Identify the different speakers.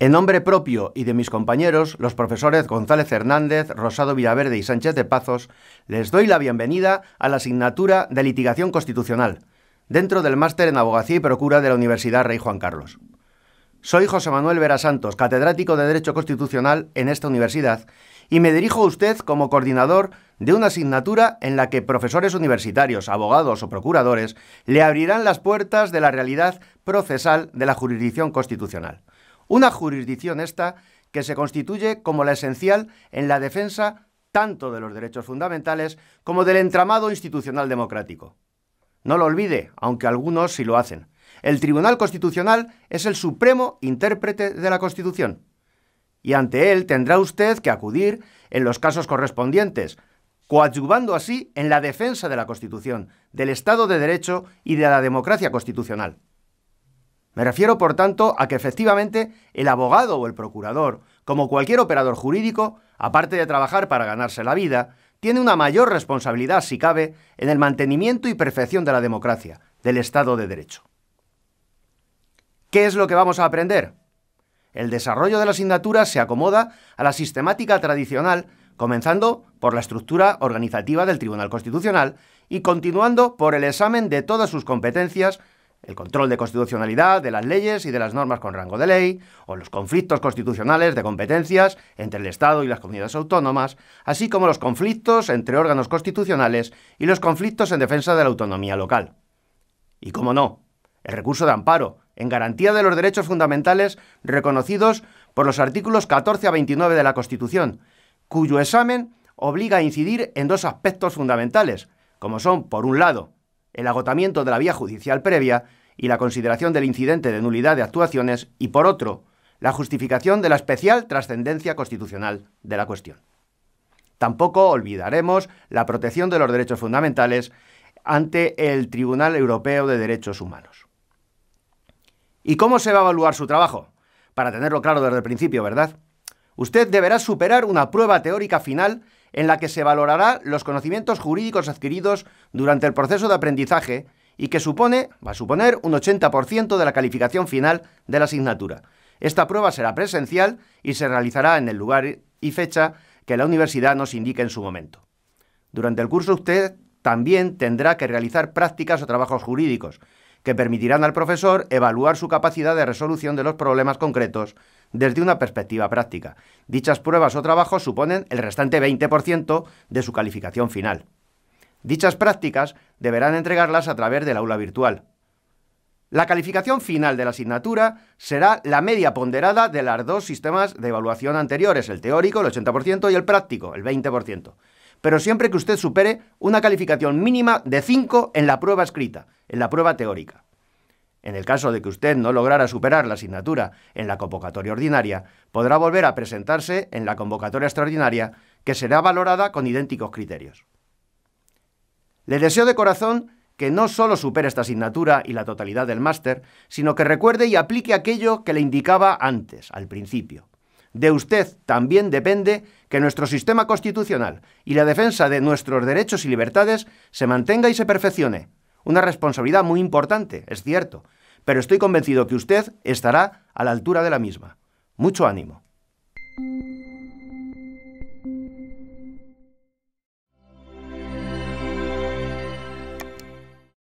Speaker 1: En nombre propio y de mis compañeros, los profesores González Hernández, Rosado Villaverde y Sánchez de Pazos, les doy la bienvenida a la asignatura de litigación constitucional, dentro del máster en Abogacía y Procura de la Universidad Rey Juan Carlos. Soy José Manuel Vera Santos, catedrático de Derecho Constitucional en esta universidad, y me dirijo a usted como coordinador de una asignatura en la que profesores universitarios, abogados o procuradores le abrirán las puertas de la realidad procesal de la jurisdicción constitucional. Una jurisdicción esta que se constituye como la esencial en la defensa tanto de los derechos fundamentales como del entramado institucional democrático. No lo olvide, aunque algunos sí lo hacen. El Tribunal Constitucional es el supremo intérprete de la Constitución. Y ante él tendrá usted que acudir en los casos correspondientes, coadyuvando así en la defensa de la Constitución, del Estado de Derecho y de la democracia constitucional. Me refiero, por tanto, a que efectivamente el abogado o el procurador, como cualquier operador jurídico, aparte de trabajar para ganarse la vida, tiene una mayor responsabilidad, si cabe, en el mantenimiento y perfección de la democracia, del Estado de Derecho. ¿Qué es lo que vamos a aprender? El desarrollo de la asignatura se acomoda a la sistemática tradicional, comenzando por la estructura organizativa del Tribunal Constitucional y continuando por el examen de todas sus competencias el control de constitucionalidad de las leyes y de las normas con rango de ley, o los conflictos constitucionales de competencias entre el Estado y las comunidades autónomas, así como los conflictos entre órganos constitucionales y los conflictos en defensa de la autonomía local. Y cómo no, el recurso de amparo, en garantía de los derechos fundamentales reconocidos por los artículos 14 a 29 de la Constitución, cuyo examen obliga a incidir en dos aspectos fundamentales, como son, por un lado, el agotamiento de la vía judicial previa y la consideración del incidente de nulidad de actuaciones y, por otro, la justificación de la especial trascendencia constitucional de la cuestión. Tampoco olvidaremos la protección de los derechos fundamentales ante el Tribunal Europeo de Derechos Humanos. ¿Y cómo se va a evaluar su trabajo? Para tenerlo claro desde el principio, ¿verdad? Usted deberá superar una prueba teórica final en la que se valorará los conocimientos jurídicos adquiridos durante el proceso de aprendizaje y que supone, va a suponer, un 80% de la calificación final de la asignatura. Esta prueba será presencial y se realizará en el lugar y fecha que la universidad nos indique en su momento. Durante el curso usted también tendrá que realizar prácticas o trabajos jurídicos, que permitirán al profesor evaluar su capacidad de resolución de los problemas concretos desde una perspectiva práctica. Dichas pruebas o trabajos suponen el restante 20% de su calificación final. Dichas prácticas deberán entregarlas a través del aula virtual. La calificación final de la asignatura será la media ponderada de los dos sistemas de evaluación anteriores, el teórico, el 80%, y el práctico, el 20% pero siempre que usted supere una calificación mínima de 5 en la prueba escrita, en la prueba teórica. En el caso de que usted no lograra superar la asignatura en la convocatoria ordinaria, podrá volver a presentarse en la convocatoria extraordinaria, que será valorada con idénticos criterios. Le deseo de corazón que no solo supere esta asignatura y la totalidad del máster, sino que recuerde y aplique aquello que le indicaba antes, al principio. De usted también depende que nuestro sistema constitucional y la defensa de nuestros derechos y libertades se mantenga y se perfeccione. Una responsabilidad muy importante, es cierto, pero estoy convencido que usted estará a la altura de la misma. Mucho ánimo.